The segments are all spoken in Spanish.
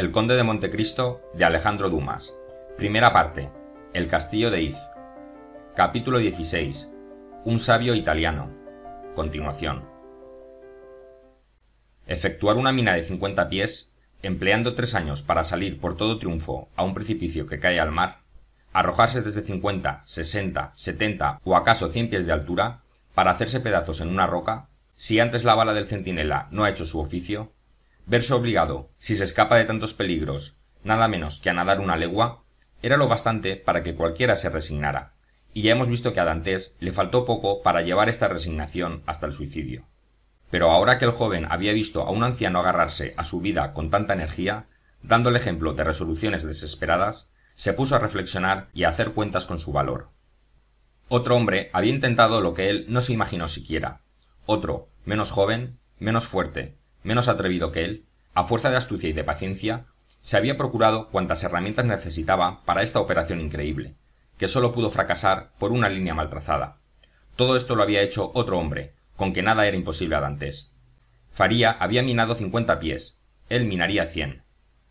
El Conde de Montecristo de Alejandro Dumas. Primera parte. El Castillo de If. Capítulo 16. Un sabio italiano. Continuación. Efectuar una mina de 50 pies, empleando tres años para salir por todo triunfo a un precipicio que cae al mar, arrojarse desde 50, 60, 70 o acaso 100 pies de altura, para hacerse pedazos en una roca, si antes la bala del centinela no ha hecho su oficio, verse obligado si se escapa de tantos peligros nada menos que a nadar una legua era lo bastante para que cualquiera se resignara y ya hemos visto que a Dantes le faltó poco para llevar esta resignación hasta el suicidio. Pero ahora que el joven había visto a un anciano agarrarse a su vida con tanta energía, dando el ejemplo de resoluciones desesperadas, se puso a reflexionar y a hacer cuentas con su valor. Otro hombre había intentado lo que él no se imaginó siquiera. Otro, menos joven, menos fuerte, menos atrevido que él, a fuerza de astucia y de paciencia, se había procurado cuantas herramientas necesitaba para esta operación increíble, que sólo pudo fracasar por una línea mal trazada. Todo esto lo había hecho otro hombre, con que nada era imposible a Dantes. Faría había minado cincuenta pies, él minaría cien.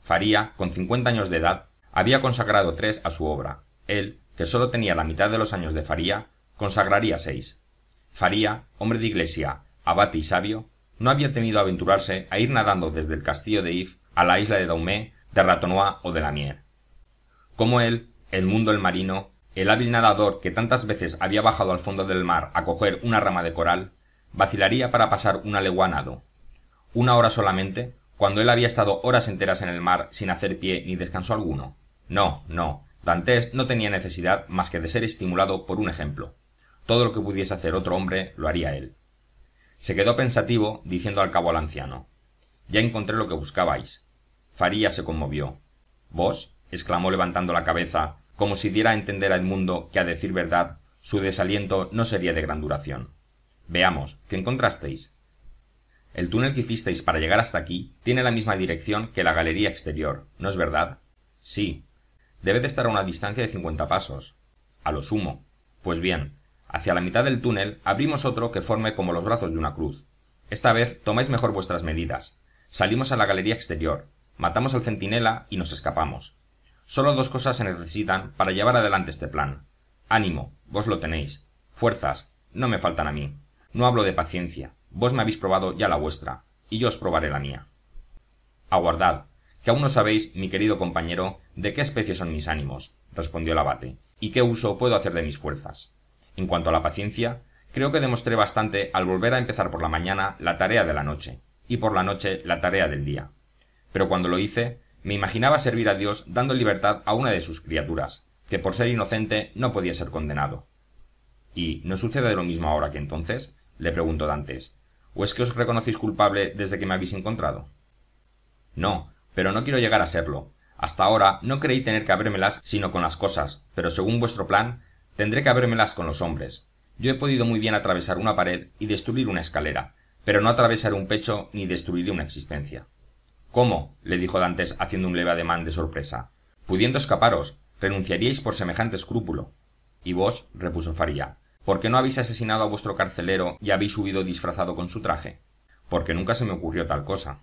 Faría, con cincuenta años de edad, había consagrado tres a su obra. Él, que sólo tenía la mitad de los años de Faría, consagraría seis. Faría, hombre de iglesia, abate y sabio, no había temido aventurarse a ir nadando desde el castillo de If a la isla de Daumé, de Ratonois o de la Mier. Como él, el mundo el marino, el hábil nadador que tantas veces había bajado al fondo del mar a coger una rama de coral, vacilaría para pasar una legua nado. Una hora solamente, cuando él había estado horas enteras en el mar sin hacer pie ni descanso alguno. No, no, Dantes no tenía necesidad más que de ser estimulado por un ejemplo. Todo lo que pudiese hacer otro hombre lo haría él se quedó pensativo diciendo al cabo al anciano ya encontré lo que buscabais faría se conmovió vos exclamó levantando la cabeza como si diera a entender al mundo que a decir verdad su desaliento no sería de gran duración veamos qué encontrasteis el túnel que hicisteis para llegar hasta aquí tiene la misma dirección que la galería exterior no es verdad sí debe de estar a una distancia de cincuenta pasos a lo sumo pues bien Hacia la mitad del túnel abrimos otro que forme como los brazos de una cruz. Esta vez tomáis mejor vuestras medidas. Salimos a la galería exterior, matamos al centinela y nos escapamos. Solo dos cosas se necesitan para llevar adelante este plan. Ánimo, vos lo tenéis. Fuerzas, no me faltan a mí. No hablo de paciencia. Vos me habéis probado ya la vuestra, y yo os probaré la mía. Aguardad, que aún no sabéis, mi querido compañero, de qué especie son mis ánimos, respondió el abate, y qué uso puedo hacer de mis fuerzas. En cuanto a la paciencia, creo que demostré bastante al volver a empezar por la mañana la tarea de la noche, y por la noche la tarea del día. Pero cuando lo hice, me imaginaba servir a Dios dando libertad a una de sus criaturas, que por ser inocente no podía ser condenado. ¿Y no sucede lo mismo ahora que entonces? le preguntó Dantes. ¿O es que os reconocéis culpable desde que me habéis encontrado? No, pero no quiero llegar a serlo. Hasta ahora no creí tener que habérmelas sino con las cosas, pero según vuestro plan, tendré que habérmelas con los hombres yo he podido muy bien atravesar una pared y destruir una escalera pero no atravesar un pecho ni destruir una existencia cómo le dijo dantes haciendo un leve ademán de sorpresa pudiendo escaparos renunciaríais por semejante escrúpulo y vos repuso Faría—, por qué no habéis asesinado a vuestro carcelero y habéis huido disfrazado con su traje porque nunca se me ocurrió tal cosa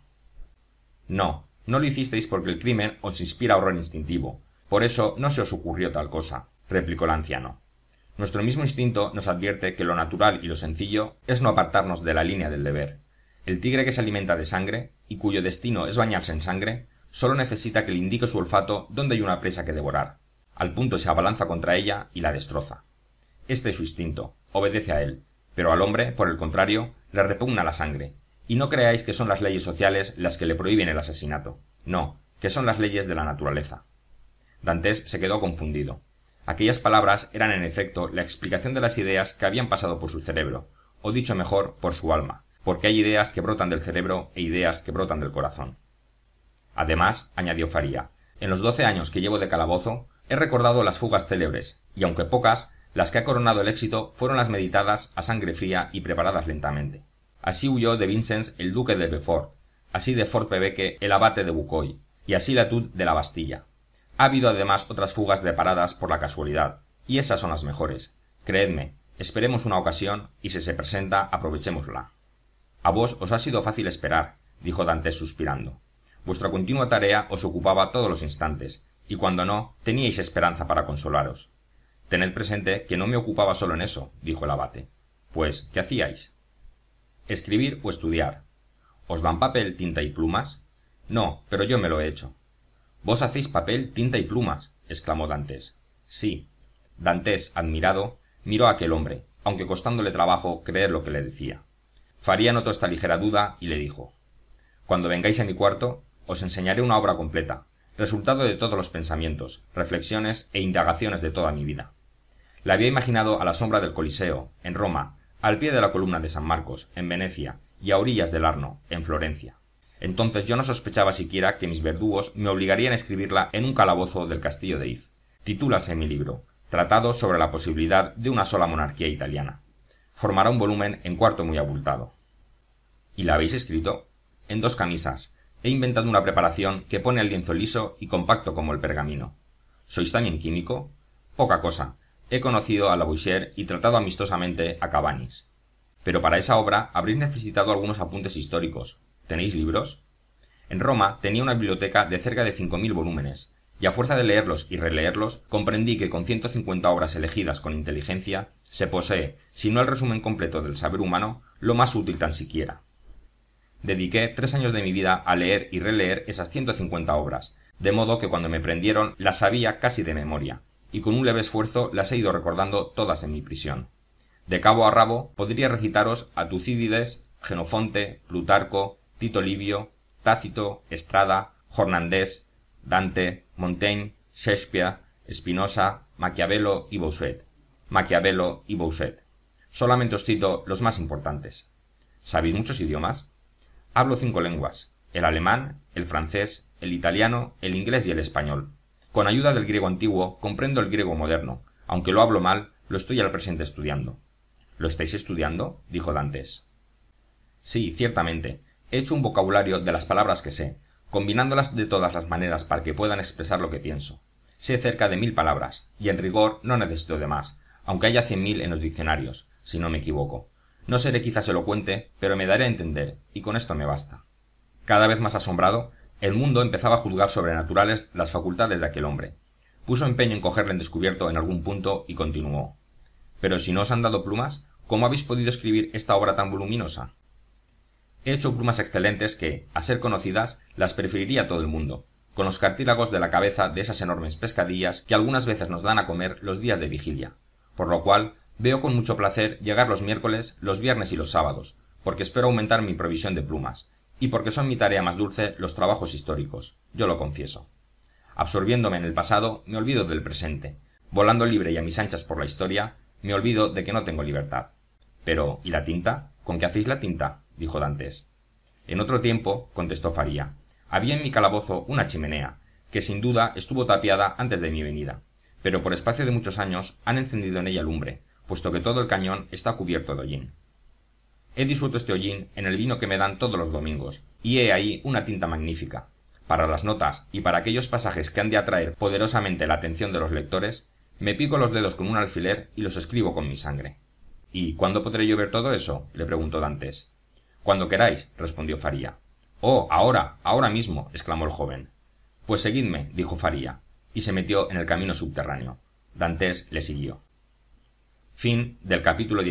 no no lo hicisteis porque el crimen os inspira horror instintivo por eso no se os ocurrió tal cosa replicó el anciano nuestro mismo instinto nos advierte que lo natural y lo sencillo es no apartarnos de la línea del deber. El tigre que se alimenta de sangre, y cuyo destino es bañarse en sangre, solo necesita que le indique su olfato dónde hay una presa que devorar. Al punto se abalanza contra ella y la destroza. Este es su instinto, obedece a él, pero al hombre, por el contrario, le repugna la sangre, y no creáis que son las leyes sociales las que le prohíben el asesinato. No, que son las leyes de la naturaleza. Dantes se quedó confundido. Aquellas palabras eran en efecto la explicación de las ideas que habían pasado por su cerebro, o dicho mejor, por su alma, porque hay ideas que brotan del cerebro e ideas que brotan del corazón. Además, añadió Faría, en los doce años que llevo de calabozo, he recordado las fugas célebres, y aunque pocas, las que ha coronado el éxito fueron las meditadas a sangre fría y preparadas lentamente. Así huyó de Vincennes el duque de Beaufort, así de Fort Pebeque el abate de Bucoy, y así la Tud de la Bastilla ha habido además otras fugas de paradas por la casualidad y esas son las mejores creedme esperemos una ocasión y si se presenta aprovechémosla a vos os ha sido fácil esperar dijo Dantes suspirando vuestra continua tarea os ocupaba todos los instantes y cuando no teníais esperanza para consolaros tened presente que no me ocupaba solo en eso dijo el abate pues qué hacíais escribir o estudiar os dan papel tinta y plumas no pero yo me lo he hecho Vos hacéis papel, tinta y plumas, exclamó Dantes. Sí. Dantes, admirado, miró a aquel hombre, aunque costándole trabajo creer lo que le decía. Faría notó esta ligera duda y le dijo Cuando vengáis a mi cuarto, os enseñaré una obra completa, resultado de todos los pensamientos, reflexiones e indagaciones de toda mi vida. La había imaginado a la sombra del Coliseo, en Roma, al pie de la columna de San Marcos, en Venecia, y a orillas del Arno, en Florencia. Entonces yo no sospechaba siquiera que mis verdugos me obligarían a escribirla en un calabozo del castillo de If. Titúlase mi libro, Tratado sobre la posibilidad de una sola monarquía italiana. Formará un volumen en cuarto muy abultado. ¿Y la habéis escrito? En dos camisas. He inventado una preparación que pone el lienzo liso y compacto como el pergamino. ¿Sois también químico? Poca cosa. He conocido a la Boucher y tratado amistosamente a Cabanis. Pero para esa obra habréis necesitado algunos apuntes históricos, ¿Tenéis libros? En Roma tenía una biblioteca de cerca de cinco mil volúmenes, y a fuerza de leerlos y releerlos, comprendí que con ciento cincuenta obras elegidas con inteligencia, se posee, si no el resumen completo del saber humano, lo más útil tan siquiera. Dediqué tres años de mi vida a leer y releer esas ciento cincuenta obras, de modo que cuando me prendieron las sabía casi de memoria, y con un leve esfuerzo las he ido recordando todas en mi prisión. De cabo a rabo podría recitaros a Tucídides, Genofonte, Plutarco, Tito Livio, Tácito, Estrada, Jornandés, Dante, Montaigne, Shakespeare, Espinosa, Maquiavelo y Bossuet. Maquiavelo y Bossuet. Solamente os cito los más importantes. ¿Sabéis muchos idiomas? Hablo cinco lenguas, el alemán, el francés, el italiano, el inglés y el español. Con ayuda del griego antiguo comprendo el griego moderno. Aunque lo hablo mal, lo estoy al presente estudiando. ¿Lo estáis estudiando? dijo Dantes. Sí, ciertamente, He hecho un vocabulario de las palabras que sé, combinándolas de todas las maneras para que puedan expresar lo que pienso. Sé cerca de mil palabras, y en rigor no necesito de más, aunque haya cien mil en los diccionarios, si no me equivoco. No seré quizás elocuente, pero me daré a entender, y con esto me basta. Cada vez más asombrado, el mundo empezaba a juzgar sobrenaturales las facultades de aquel hombre. Puso empeño en cogerle en descubierto en algún punto y continuó. Pero si no os han dado plumas, ¿cómo habéis podido escribir esta obra tan voluminosa? He hecho plumas excelentes que, a ser conocidas, las preferiría todo el mundo, con los cartílagos de la cabeza de esas enormes pescadillas que algunas veces nos dan a comer los días de vigilia, por lo cual veo con mucho placer llegar los miércoles, los viernes y los sábados, porque espero aumentar mi provisión de plumas, y porque son mi tarea más dulce los trabajos históricos, yo lo confieso. Absorbiéndome en el pasado, me olvido del presente. Volando libre y a mis anchas por la historia, me olvido de que no tengo libertad. Pero, ¿y la tinta? ¿Con qué hacéis la tinta? dijo dantes en otro tiempo contestó faría había en mi calabozo una chimenea que sin duda estuvo tapiada antes de mi venida pero por espacio de muchos años han encendido en ella lumbre puesto que todo el cañón está cubierto de hollín he disuelto este hollín en el vino que me dan todos los domingos y he ahí una tinta magnífica para las notas y para aquellos pasajes que han de atraer poderosamente la atención de los lectores me pico los dedos con un alfiler y los escribo con mi sangre y cuándo podré yo ver todo eso le preguntó dantes cuando queráis respondió faría oh ahora ahora mismo exclamó el joven pues seguidme dijo faría y se metió en el camino subterráneo dantes le siguió Fin del capítulo